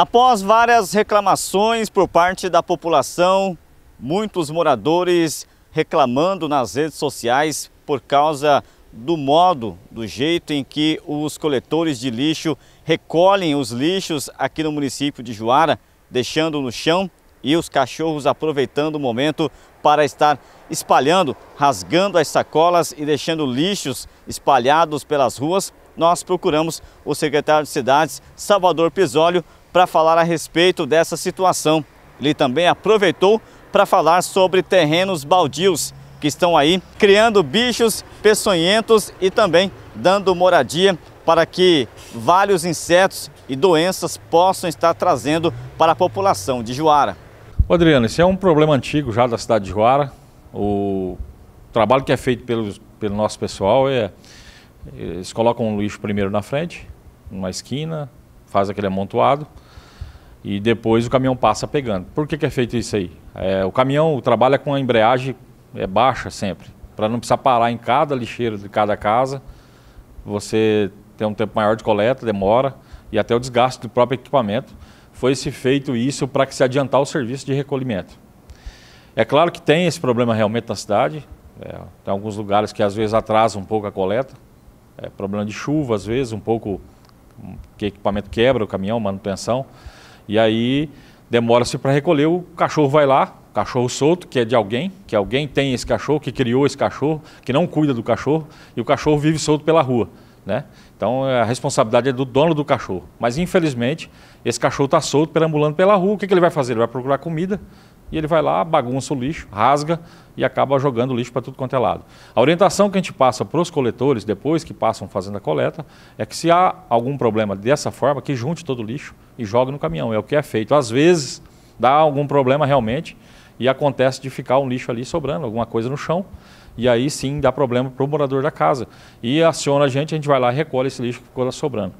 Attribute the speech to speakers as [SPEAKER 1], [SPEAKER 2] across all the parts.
[SPEAKER 1] Após várias reclamações por parte da população, muitos moradores reclamando nas redes sociais por causa do modo, do jeito em que os coletores de lixo recolhem os lixos aqui no município de Juara, deixando no chão e os cachorros aproveitando o momento para estar espalhando, rasgando as sacolas e deixando lixos espalhados pelas ruas, nós procuramos o secretário de Cidades, Salvador Pisólio, para falar a respeito dessa situação. Ele também aproveitou para falar sobre terrenos baldios que estão aí criando bichos peçonhentos e também dando moradia para que vários insetos e doenças possam estar trazendo para a população de Juara. Adriano, esse é um problema antigo já da cidade
[SPEAKER 2] de Juara. O trabalho que é feito pelo, pelo nosso pessoal é eles colocam o lixo primeiro na frente, numa esquina, faz aquele amontoado e depois o caminhão passa pegando. Por que, que é feito isso aí? É, o caminhão trabalha com a embreagem é, baixa sempre, para não precisar parar em cada lixeira de cada casa. Você tem um tempo maior de coleta, demora e até o desgaste do próprio equipamento. Foi-se feito isso para que se adiantar o serviço de recolhimento. É claro que tem esse problema realmente na cidade. É, tem alguns lugares que às vezes atrasa um pouco a coleta. É, problema de chuva, às vezes, um pouco hum, que equipamento quebra o caminhão, manutenção. E aí demora-se para recolher, o cachorro vai lá, cachorro solto, que é de alguém, que alguém tem esse cachorro, que criou esse cachorro, que não cuida do cachorro, e o cachorro vive solto pela rua. Né? Então é, a responsabilidade é do dono do cachorro. Mas infelizmente, esse cachorro está solto, perambulando pela rua. O que, que, ele vai fazer? Ele vai procurar comida e ele vai lá, bagunça o lixo, rasga e acaba jogando lixo para tudo quanto é lado. A orientação que a gente passa para os coletores, depois que passam fazendo a coleta, é que se há algum problema dessa forma, que junte todo o lixo, e joga no caminhão. É o que é feito. Às vezes dá algum problema realmente e acontece de ficar um lixo ali sobrando, alguma coisa no chão. E aí sim dá problema para o morador da casa. E aciona a gente, a gente vai lá e recolhe esse lixo que ficou lá sobrando.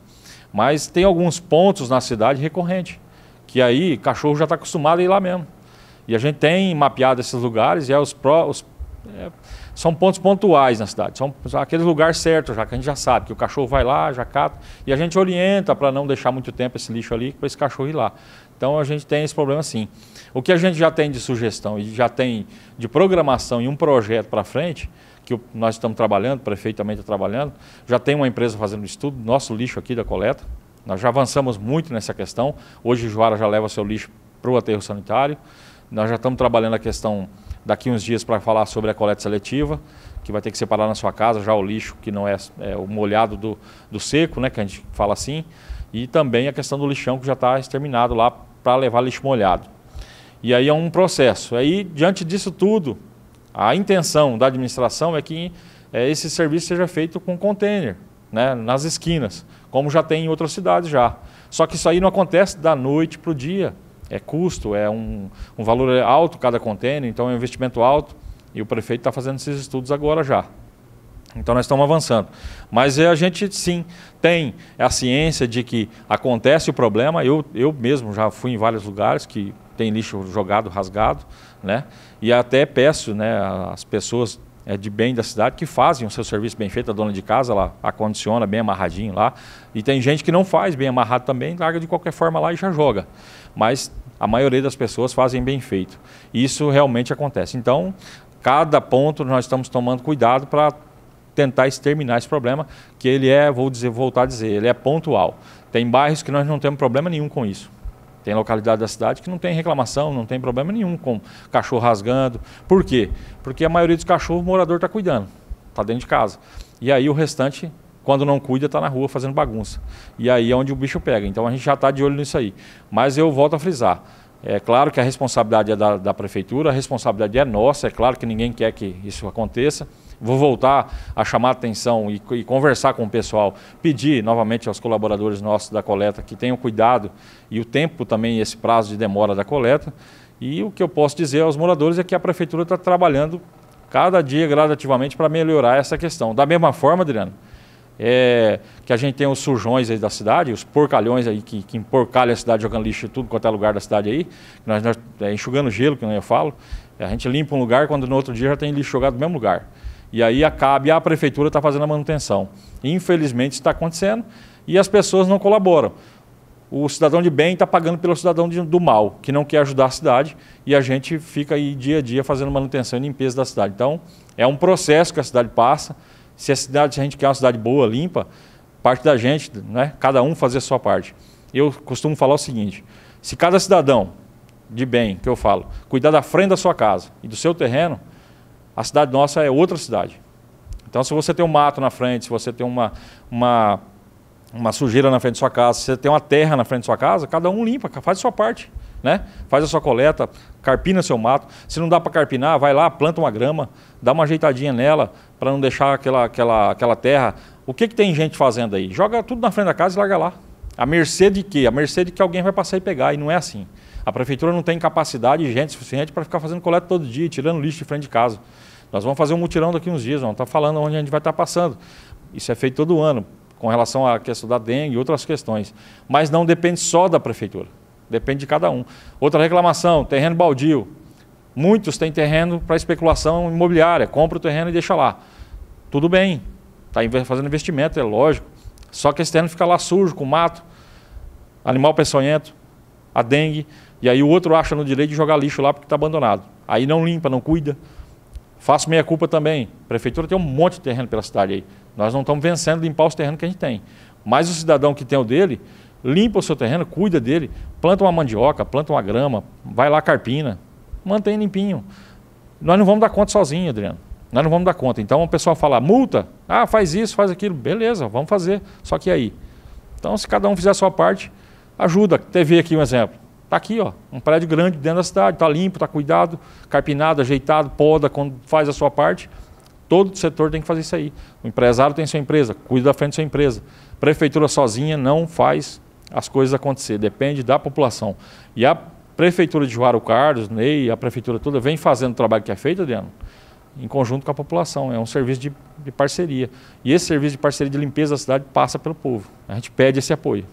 [SPEAKER 2] Mas tem alguns pontos na cidade recorrente, que aí cachorro já está acostumado a ir lá mesmo. E a gente tem mapeado esses lugares e é os, pró, é, são pontos pontuais na cidade, são aqueles lugares certos já, que a gente já sabe, que o cachorro vai lá, já cata, e a gente orienta para não deixar muito tempo esse lixo ali, para esse cachorro ir lá. Então a gente tem esse problema sim. O que a gente já tem de sugestão e já tem de programação e um projeto para frente, que nós estamos trabalhando, prefeitamente tá trabalhando, já tem uma empresa fazendo estudo, nosso lixo aqui da coleta, nós já avançamos muito nessa questão, hoje Juara já leva seu lixo para o aterro sanitário, nós já estamos trabalhando a questão daqui uns dias para falar sobre a coleta seletiva, que vai ter que separar na sua casa já o lixo que não é, é o molhado do, do seco, né, que a gente fala assim, e também a questão do lixão que já está exterminado lá para levar lixo molhado. E aí é um processo. Aí, diante disso tudo, a intenção da administração é que é, esse serviço seja feito com container, né, nas esquinas, como já tem em outras cidades já. Só que isso aí não acontece da noite para o dia é custo, é um, um valor alto cada contêiner, então é um investimento alto e o prefeito está fazendo esses estudos agora já. Então nós estamos avançando. Mas é a gente sim tem a ciência de que acontece o problema. Eu, eu mesmo já fui em vários lugares que tem lixo jogado, rasgado, né? E até peço né, às pessoas é, de bem da cidade que fazem o seu serviço bem feito, a dona de casa, ela acondiciona bem amarradinho lá. E tem gente que não faz bem amarrado também, larga de qualquer forma lá e já joga mas a maioria das pessoas fazem bem feito. Isso realmente acontece. Então, cada ponto nós estamos tomando cuidado para tentar exterminar esse problema, que ele é, vou dizer, voltar a dizer, ele é pontual. Tem bairros que nós não temos problema nenhum com isso. Tem localidade da cidade que não tem reclamação, não tem problema nenhum com cachorro rasgando. Por quê? Porque a maioria dos cachorros o morador está cuidando, está dentro de casa. E aí o restante quando não cuida, está na rua fazendo bagunça. E aí é onde o bicho pega. Então a gente já está de olho nisso aí. Mas eu volto a frisar. É claro que a responsabilidade é da, da prefeitura, a responsabilidade é nossa, é claro que ninguém quer que isso aconteça vou voltar a chamar a atenção e, e, conversar com o pessoal, pedir novamente aos colaboradores nossos da coleta que tenham cuidado e o tempo também, esse prazo de demora da coleta. E o que eu posso dizer aos moradores é que a prefeitura está trabalhando cada dia gradativamente para melhorar essa questão. Da mesma forma, Adriano, é, que a gente tem os sujões aí da cidade, os porcalhões aí que, que emporcalham a cidade jogando lixo em tudo quanto é lugar da cidade aí, nós, nós é, enxugando gelo, que eu falo, a gente limpa um lugar quando no outro dia já tem lixo jogado no mesmo lugar. E aí acaba e a prefeitura está fazendo a manutenção. Infelizmente isso está acontecendo e as pessoas não colaboram. O cidadão de bem está pagando pelo cidadão de, do mal, que não quer ajudar a cidade, e a gente fica aí dia a dia fazendo manutenção e limpeza da cidade. Então, é um processo que a cidade passa, se a cidade, se a gente quer uma cidade boa, limpa, parte da gente, né? Cada um fazer a sua parte. Eu costumo falar o seguinte: se cada cidadão de bem, que eu falo, cuidar da frente da sua casa e do seu terreno, a cidade nossa é outra cidade. Então, se você tem um mato na frente, se você tem uma, uma, uma sujeira na frente da sua casa, se você tem uma terra na frente da sua casa, cada um limpa, faz a sua parte né? Faz a sua coleta, carpina seu mato. Se não dá para carpinar, vai lá, planta uma grama, dá uma ajeitadinha nela para não deixar aquela, aquela, aquela terra. O que, que tem gente fazendo aí? Joga tudo na frente da casa e larga lá. A mercê de quê? A mercê de que alguém vai passar e pegar, e não é assim. A prefeitura não tem capacidade e gente suficiente para ficar fazendo coleta todo dia, tirando lixo de frente de casa. Nós vamos fazer um mutirão daqui uns dias, vamos estar tá falando onde a gente vai estar tá passando. Isso é feito todo ano, com relação à questão da dengue e outras questões. Mas não depende só da prefeitura. Depende de cada um. Outra reclamação, terreno baldio. Muitos têm terreno para especulação imobiliária, compra o terreno e deixa lá. Tudo bem, está fazendo investimento, é lógico. Só que esse terreno fica lá sujo, com mato, animal peçonhento, a dengue, e aí o outro acha no direito de jogar lixo lá porque está abandonado. Aí não limpa, não cuida. Faço meia culpa também. A prefeitura tem um monte de terreno pela cidade aí. Nós não estamos vencendo limpar os terrenos que a gente tem. Mas o cidadão que tem o dele, limpa o seu terreno, cuida dele, planta uma mandioca, planta uma grama, vai lá carpina, mantém limpinho. Nós não vamos dar conta sozinho, Adriano. Nós não vamos dar conta. Então o pessoal fala, multa, ah, faz isso, faz aquilo, beleza, vamos fazer. Só que aí. Então, se cada um fizer a sua parte, ajuda. TV aqui um exemplo. Está aqui, ó, um prédio grande dentro da cidade, está limpo, está cuidado, carpinado, ajeitado, poda, quando faz a sua parte. Todo o setor tem que fazer isso aí. O empresário tem sua empresa, cuida da frente da sua empresa. Prefeitura sozinha não faz as coisas acontecer, depende da população. E a Prefeitura de Juaro Carlos, Ney, a Prefeitura toda, vem fazendo o trabalho que é feito, Adriano, em conjunto com a população. É um serviço de, de parceria. E esse serviço de parceria de limpeza da cidade passa pelo povo. A gente pede esse apoio.